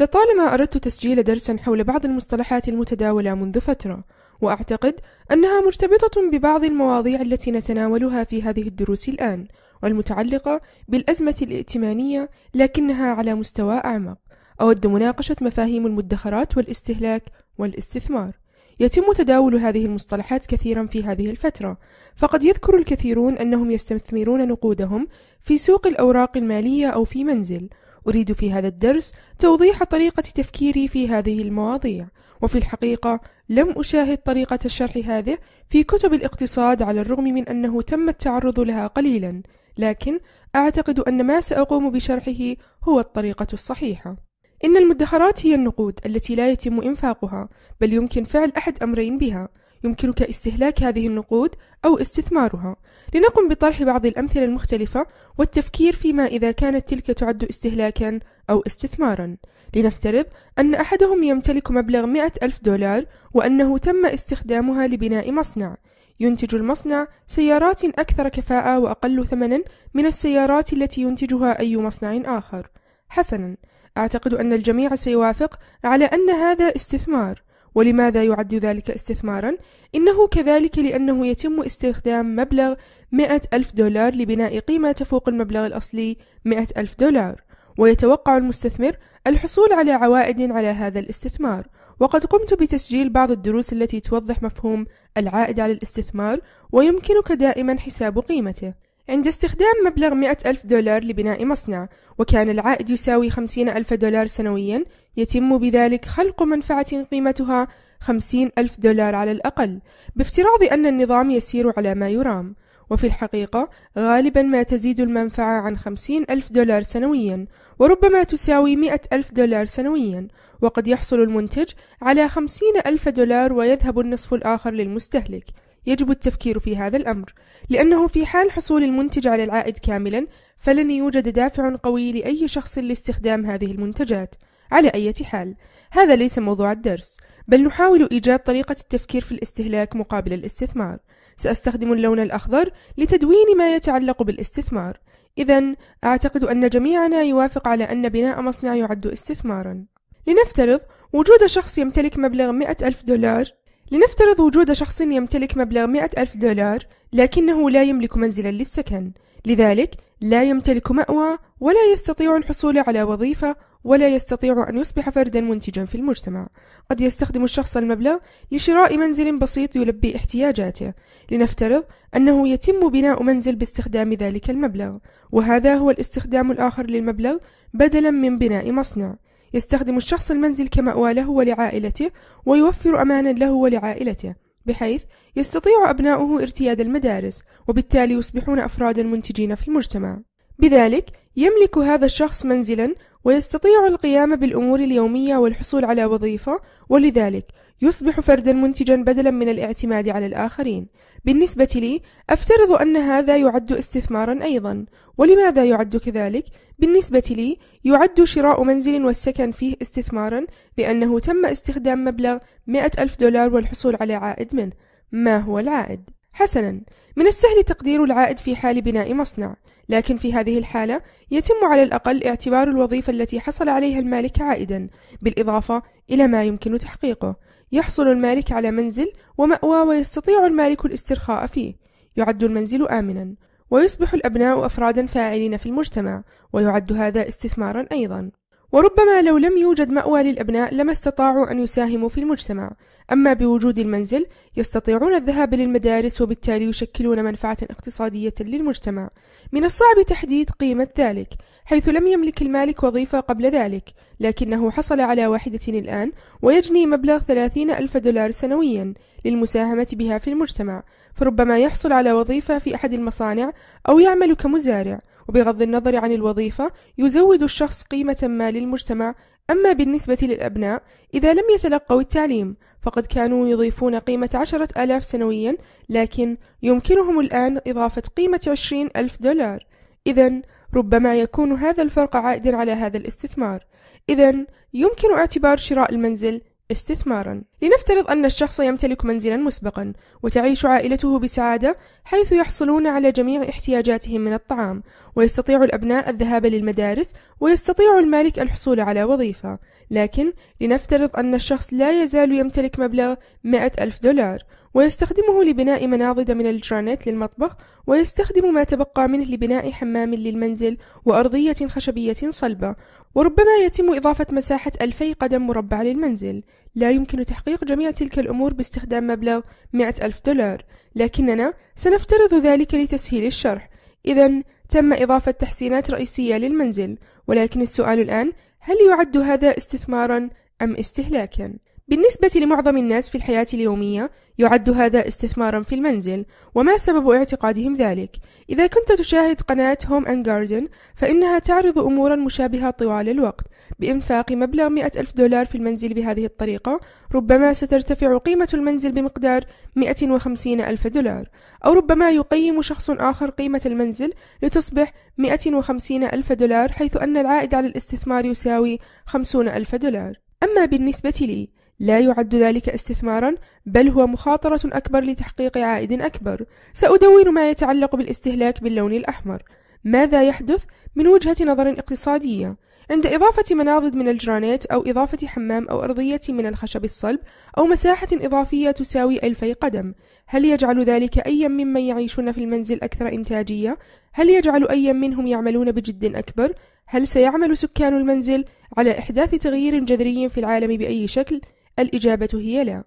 لطالما أردت تسجيل درسا حول بعض المصطلحات المتداولة منذ فترة، وأعتقد أنها مرتبطة ببعض المواضيع التي نتناولها في هذه الدروس الآن، والمتعلقة بالأزمة الائتمانية لكنها على مستوى أعمق. أود مناقشة مفاهيم المدخرات والاستهلاك والاستثمار. يتم تداول هذه المصطلحات كثيرا في هذه الفترة، فقد يذكر الكثيرون أنهم يستثمرون نقودهم في سوق الأوراق المالية أو في منزل، أريد في هذا الدرس توضيح طريقة تفكيري في هذه المواضيع، وفي الحقيقة لم أشاهد طريقة الشرح هذه في كتب الاقتصاد على الرغم من أنه تم التعرض لها قليلا، لكن أعتقد أن ما سأقوم بشرحه هو الطريقة الصحيحة. إن المدخرات هي النقود التي لا يتم إنفاقها، بل يمكن فعل أحد أمرين بها، يمكنك استهلاك هذه النقود أو استثمارها. لنقم بطرح بعض الأمثلة المختلفة والتفكير فيما إذا كانت تلك تعد استهلاكًا أو استثمارًا. لنفترض أن أحدهم يمتلك مبلغ 100 ألف دولار وأنه تم استخدامها لبناء مصنع. ينتج المصنع سيارات أكثر كفاءة وأقل ثمنًا من السيارات التي ينتجها أي مصنع آخر. حسنًا، أعتقد أن الجميع سيوافق على أن هذا استثمار. ولماذا يعد ذلك استثمارا؟ إنه كذلك لأنه يتم استخدام مبلغ 100 ألف دولار لبناء قيمة تفوق المبلغ الأصلي 100 ألف دولار ويتوقع المستثمر الحصول على عوائد على هذا الاستثمار وقد قمت بتسجيل بعض الدروس التي توضح مفهوم العائد على الاستثمار ويمكنك دائما حساب قيمته عند استخدام مبلغ مئة ألف دولار لبناء مصنع وكان العائد يساوي خمسين ألف دولار سنويا يتم بذلك خلق منفعة قيمتها خمسين ألف دولار على الأقل بافتراض أن النظام يسير على ما يرام وفي الحقيقة غالبا ما تزيد المنفعة عن خمسين ألف دولار سنويا وربما تساوي مئة ألف دولار سنويا وقد يحصل المنتج على خمسين ألف دولار ويذهب النصف الآخر للمستهلك يجب التفكير في هذا الأمر، لأنه في حال حصول المنتج على العائد كاملا، فلن يوجد دافع قوي لأي شخص لاستخدام هذه المنتجات. على أي حال، هذا ليس موضوع الدرس، بل نحاول إيجاد طريقة التفكير في الاستهلاك مقابل الاستثمار. سأستخدم اللون الأخضر لتدوين ما يتعلق بالاستثمار. إذا أعتقد أن جميعنا يوافق على أن بناء مصنع يعد استثمارا لنفترض وجود شخص يمتلك مبلغ مئة ألف دولار لنفترض وجود شخص يمتلك مبلغ مئة ألف دولار لكنه لا يملك منزلا للسكن لذلك لا يمتلك مأوى ولا يستطيع الحصول على وظيفة ولا يستطيع أن يصبح فردا منتجا في المجتمع قد يستخدم الشخص المبلغ لشراء منزل بسيط يلبي احتياجاته لنفترض أنه يتم بناء منزل باستخدام ذلك المبلغ وهذا هو الاستخدام الآخر للمبلغ بدلا من بناء مصنع يستخدم الشخص المنزل كمأوى له ولعائلته ويوفر أمانا له ولعائلته بحيث يستطيع أبناؤه ارتياد المدارس وبالتالي يصبحون أفرادا منتجين في المجتمع بذلك يملك هذا الشخص منزلا ويستطيع القيام بالأمور اليومية والحصول على وظيفة ولذلك يصبح فردا منتجا بدلا من الاعتماد على الآخرين. بالنسبة لي، أفترض أن هذا يعد استثمارا أيضا. ولماذا يعد كذلك؟ بالنسبة لي، يعد شراء منزل والسكن فيه استثمارا لأنه تم استخدام مبلغ 100 ألف دولار والحصول على عائد منه. ما هو العائد؟ حسنا من السهل تقدير العائد في حال بناء مصنع لكن في هذه الحالة يتم على الأقل اعتبار الوظيفة التي حصل عليها المالك عائدا بالإضافة إلى ما يمكن تحقيقه يحصل المالك على منزل ومأوى ويستطيع المالك الاسترخاء فيه يعد المنزل آمنا ويصبح الأبناء أفرادا فاعلين في المجتمع ويعد هذا استثمارا أيضا وربما لو لم يوجد مأوى للأبناء لما استطاعوا أن يساهموا في المجتمع، أما بوجود المنزل يستطيعون الذهاب للمدارس وبالتالي يشكلون منفعة اقتصادية للمجتمع. من الصعب تحديد قيمة ذلك، حيث لم يملك المالك وظيفة قبل ذلك، لكنه حصل على واحدة الآن ويجني مبلغ ثلاثين ألف دولار سنويا للمساهمة بها في المجتمع، فربما يحصل على وظيفة في أحد المصانع أو يعمل كمزارع، وبغض النظر عن الوظيفة يزود الشخص قيمة ما للمجتمع أما بالنسبة للأبناء إذا لم يتلقوا التعليم فقد كانوا يضيفون قيمة عشرة آلاف سنويا لكن يمكنهم الآن إضافة قيمة عشرين ألف دولار إذا ربما يكون هذا الفرق عائدا على هذا الاستثمار إذا يمكن اعتبار شراء المنزل استثمارا لنفترض أن الشخص يمتلك منزلا مسبقا وتعيش عائلته بسعادة حيث يحصلون على جميع احتياجاتهم من الطعام ويستطيع الأبناء الذهاب للمدارس ويستطيع المالك الحصول على وظيفة لكن لنفترض أن الشخص لا يزال يمتلك مبلغ 100 ألف دولار ويستخدمه لبناء مناضد من الجرانيت للمطبخ ويستخدم ما تبقى منه لبناء حمام للمنزل وأرضية خشبية صلبة وربما يتم إضافة مساحة ألفي قدم مربع للمنزل لا يمكن تحقيق جميع تلك الأمور باستخدام مبلغ 100 ألف دولار لكننا سنفترض ذلك لتسهيل الشرح إذا تم إضافة تحسينات رئيسية للمنزل ولكن السؤال الآن هل يعد هذا استثمارا أم استهلاكا؟ بالنسبة لمعظم الناس في الحياة اليومية يعد هذا استثمارا في المنزل وما سبب اعتقادهم ذلك؟ إذا كنت تشاهد قناة هوم أند جاردن فإنها تعرض أمورا مشابهة طوال الوقت بإنفاق مبلغ 100 ألف دولار في المنزل بهذه الطريقة ربما سترتفع قيمة المنزل بمقدار 150 ألف دولار أو ربما يقيم شخص آخر قيمة المنزل لتصبح 150 ألف دولار حيث أن العائد على الاستثمار يساوي 50 ألف دولار أما بالنسبة لي لا يعد ذلك استثمارا بل هو مخاطرة أكبر لتحقيق عائد أكبر سأدون ما يتعلق بالاستهلاك باللون الأحمر ماذا يحدث من وجهة نظر اقتصادية عند إضافة مناضد من الجرانيت أو إضافة حمام أو أرضية من الخشب الصلب أو مساحة إضافية تساوي ألفي قدم هل يجعل ذلك أيا ممن يعيشون في المنزل أكثر إنتاجية؟ هل يجعل أيا منهم يعملون بجد أكبر؟ هل سيعمل سكان المنزل على إحداث تغيير جذري في العالم بأي شكل؟ الإجابة هي لا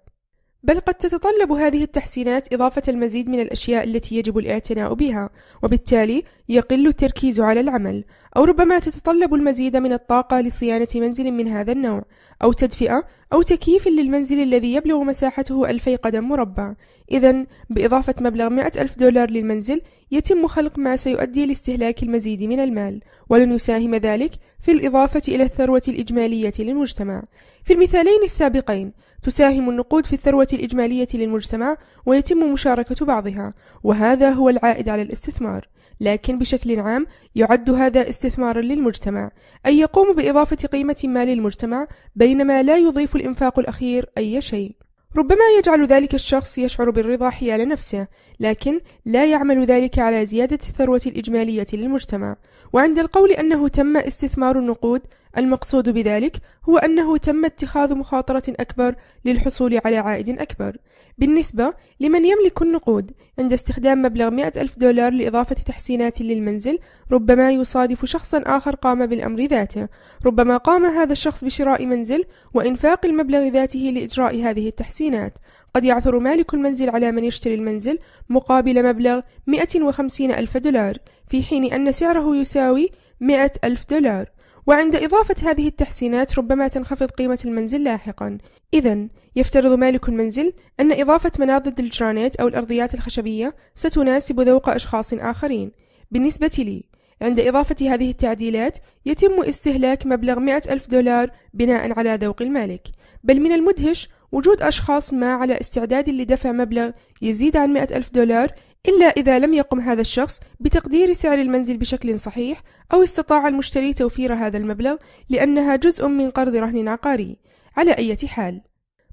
بل قد تتطلب هذه التحسينات إضافة المزيد من الأشياء التي يجب الاعتناء بها، وبالتالي يقل التركيز على العمل، أو ربما تتطلب المزيد من الطاقة لصيانة منزل من هذا النوع، أو تدفئة أو تكييف للمنزل الذي يبلغ مساحته ألفي قدم مربع. إذا بإضافة مبلغ مئة ألف دولار للمنزل يتم خلق ما سيؤدي لاستهلاك المزيد من المال ولن يساهم ذلك في الإضافة إلى الثروة الإجمالية للمجتمع في المثالين السابقين تساهم النقود في الثروة الإجمالية للمجتمع ويتم مشاركة بعضها وهذا هو العائد على الاستثمار لكن بشكل عام يعد هذا استثمارا للمجتمع أي يقوم بإضافة قيمة ما للمجتمع بينما لا يضيف الإنفاق الأخير أي شيء ربما يجعل ذلك الشخص يشعر بالرضا حيال نفسه لكن لا يعمل ذلك على زيادة الثروة الإجمالية للمجتمع وعند القول أنه تم استثمار النقود المقصود بذلك هو أنه تم اتخاذ مخاطرة أكبر للحصول على عائد أكبر بالنسبة لمن يملك النقود عند استخدام مبلغ 100 ألف دولار لإضافة تحسينات للمنزل ربما يصادف شخصا آخر قام بالأمر ذاته ربما قام هذا الشخص بشراء منزل وإنفاق المبلغ ذاته لإجراء هذه التحسينات قد يعثر مالك المنزل على من يشتري المنزل مقابل مبلغ 150 ألف دولار في حين أن سعره يساوي 100 ألف دولار وعند إضافة هذه التحسينات ربما تنخفض قيمة المنزل لاحقا إذا يفترض مالك المنزل أن إضافة مناضد الجرانيت أو الأرضيات الخشبية ستناسب ذوق أشخاص آخرين بالنسبة لي عند إضافة هذه التعديلات يتم استهلاك مبلغ 100 ألف دولار بناء على ذوق المالك بل من المدهش وجود أشخاص ما على استعداد لدفع مبلغ يزيد عن 100 ألف دولار إلا إذا لم يقم هذا الشخص بتقدير سعر المنزل بشكل صحيح أو استطاع المشتري توفير هذا المبلغ لأنها جزء من قرض رهن عقاري على أي حال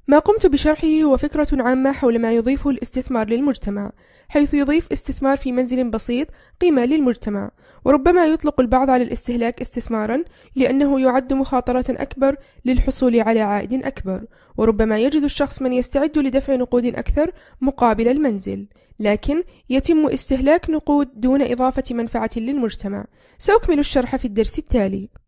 ما قمت بشرحه هو فكرة عامة حول ما يضيفه الاستثمار للمجتمع، حيث يضيف استثمار في منزل بسيط قيمة للمجتمع، وربما يطلق البعض على الاستهلاك استثمارًا لأنه يعد مخاطرة أكبر للحصول على عائد أكبر، وربما يجد الشخص من يستعد لدفع نقود أكثر مقابل المنزل، لكن يتم استهلاك نقود دون إضافة منفعة للمجتمع. سأكمل الشرح في الدرس التالي.